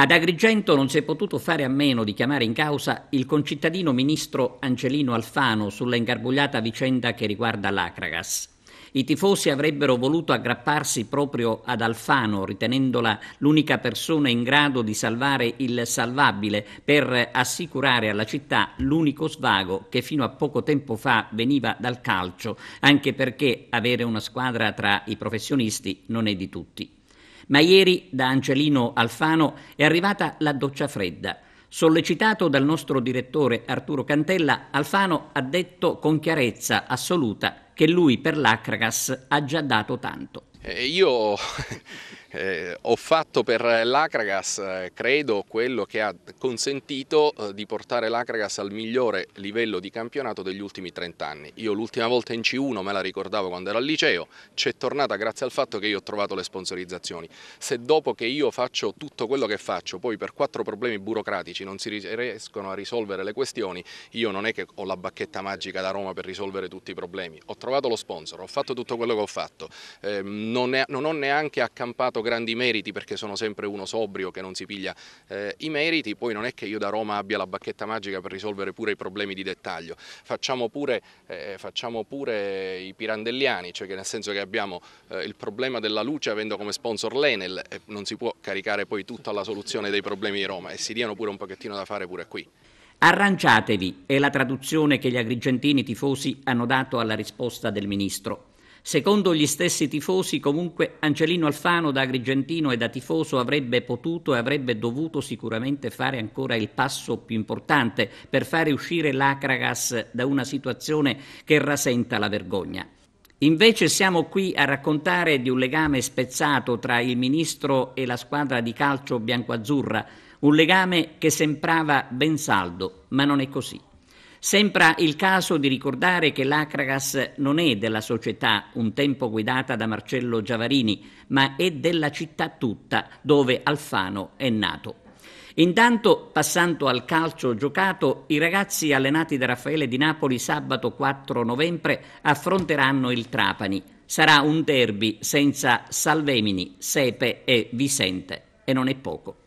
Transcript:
Ad Agrigento non si è potuto fare a meno di chiamare in causa il concittadino ministro Angelino Alfano sulla ingarbugliata vicenda che riguarda l'Acragas. I tifosi avrebbero voluto aggrapparsi proprio ad Alfano, ritenendola l'unica persona in grado di salvare il salvabile per assicurare alla città l'unico svago che fino a poco tempo fa veniva dal calcio, anche perché avere una squadra tra i professionisti non è di tutti. Ma ieri da Angelino Alfano è arrivata la doccia fredda. Sollecitato dal nostro direttore Arturo Cantella, Alfano ha detto con chiarezza assoluta che lui per l'Acragas ha già dato tanto. Eh, io eh, ho fatto per l'Acragas, eh, credo, quello che ha consentito eh, di portare l'Acragas al migliore livello di campionato degli ultimi 30 anni. Io l'ultima volta in C1 me la ricordavo quando ero al liceo, c'è tornata grazie al fatto che io ho trovato le sponsorizzazioni. Se dopo che io faccio tutto quello che faccio, poi per quattro problemi burocratici non si riescono a risolvere le questioni, io non è che ho la bacchetta magica da Roma per risolvere tutti i problemi. Ho trovato lo sponsor, ho fatto tutto quello che ho fatto, eh, non, è, non ho neanche accampato fatto grandi meriti perché sono sempre uno sobrio che non si piglia eh, i meriti, poi non è che io da Roma abbia la bacchetta magica per risolvere pure i problemi di dettaglio, facciamo pure, eh, facciamo pure i pirandelliani, cioè che nel senso che abbiamo eh, il problema della luce avendo come sponsor l'Enel e non si può caricare poi tutta la soluzione dei problemi di Roma e si diano pure un pochettino da fare pure qui. Arrangiatevi è la traduzione che gli agrigentini tifosi hanno dato alla risposta del ministro. Secondo gli stessi tifosi, comunque, Angelino Alfano da agrigentino e da tifoso avrebbe potuto e avrebbe dovuto sicuramente fare ancora il passo più importante per fare uscire l'Acragas da una situazione che rasenta la vergogna. Invece siamo qui a raccontare di un legame spezzato tra il ministro e la squadra di calcio biancoazzurra, un legame che sembrava ben saldo, ma non è così. Sembra il caso di ricordare che l'Acragas non è della società un tempo guidata da Marcello Giavarini, ma è della città tutta dove Alfano è nato. Intanto, passando al calcio giocato, i ragazzi allenati da Raffaele di Napoli sabato 4 novembre affronteranno il Trapani. Sarà un derby senza Salvemini, Sepe e Vicente, e non è poco.